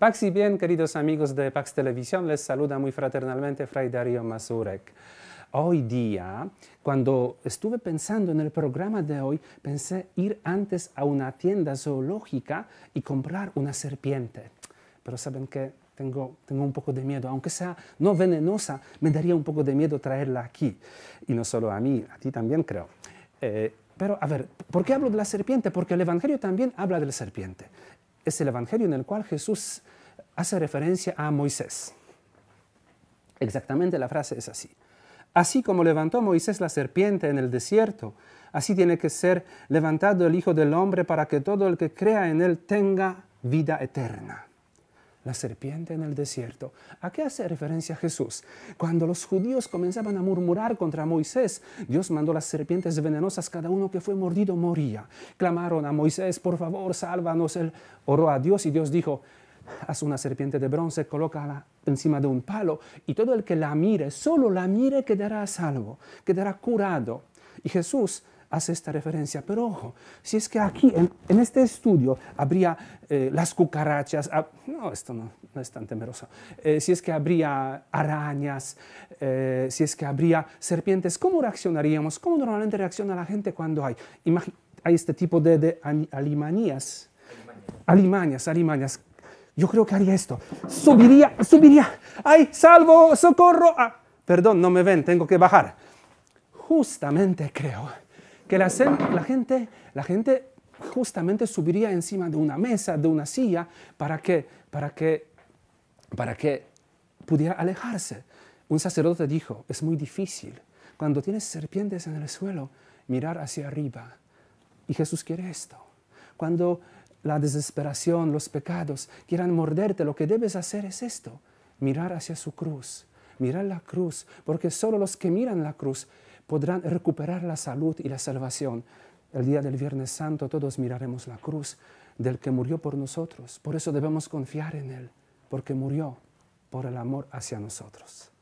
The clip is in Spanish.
Pax y bien, queridos amigos de Pax Televisión, les saluda muy fraternalmente Fray Darío Mazurek. Hoy día, cuando estuve pensando en el programa de hoy, pensé ir antes a una tienda zoológica y comprar una serpiente. Pero saben que tengo, tengo un poco de miedo, aunque sea no venenosa, me daría un poco de miedo traerla aquí. Y no solo a mí, a ti también creo. Eh, pero a ver, ¿por qué hablo de la serpiente? Porque el Evangelio también habla de la serpiente es el Evangelio en el cual Jesús hace referencia a Moisés. Exactamente la frase es así. Así como levantó Moisés la serpiente en el desierto, así tiene que ser levantado el Hijo del Hombre para que todo el que crea en él tenga vida eterna. La serpiente en el desierto. ¿A qué hace referencia Jesús? Cuando los judíos comenzaban a murmurar contra Moisés, Dios mandó las serpientes venenosas, cada uno que fue mordido moría. Clamaron a Moisés, por favor, sálvanos. Él oró a Dios y Dios dijo, haz una serpiente de bronce, colócala encima de un palo y todo el que la mire, solo la mire, quedará a salvo, quedará curado. Y Jesús hace esta referencia. Pero ojo, si es que aquí, en, este estudio, habría eh, las cucarachas, ah, no, esto no, es tan temeroso, eh, si es que habría arañas, eh, si es que habría serpientes, ¿cómo reaccionaríamos? ¿Cómo normalmente reacciona la gente cuando hay? hay este tipo de, de alimanías. Alimañas, alimañas. alimañas yo creo que haría esto. Subiría, subiría. ¡Ay, salvo, socorro! Ah, perdón, no me ven, tengo que bajar. Justamente creo que la, gente, la gente justamente subiría encima de una mesa, de una silla, para que, para que, para que pudiera alejarse. Un sacerdote dijo, es muy difícil cuando tienes serpientes en el suelo mirar hacia arriba. Y Jesús quiere esto. Cuando la desesperación, los pecados quieran morderte, lo que debes hacer es esto, mirar hacia su cruz, mirar la cruz, porque solo los que miran la cruz podrán recuperar la salud y la salvación. El día del Viernes Santo todos miraremos la cruz del que murió por nosotros. Por eso debemos confiar en Él, porque murió por el amor hacia nosotros.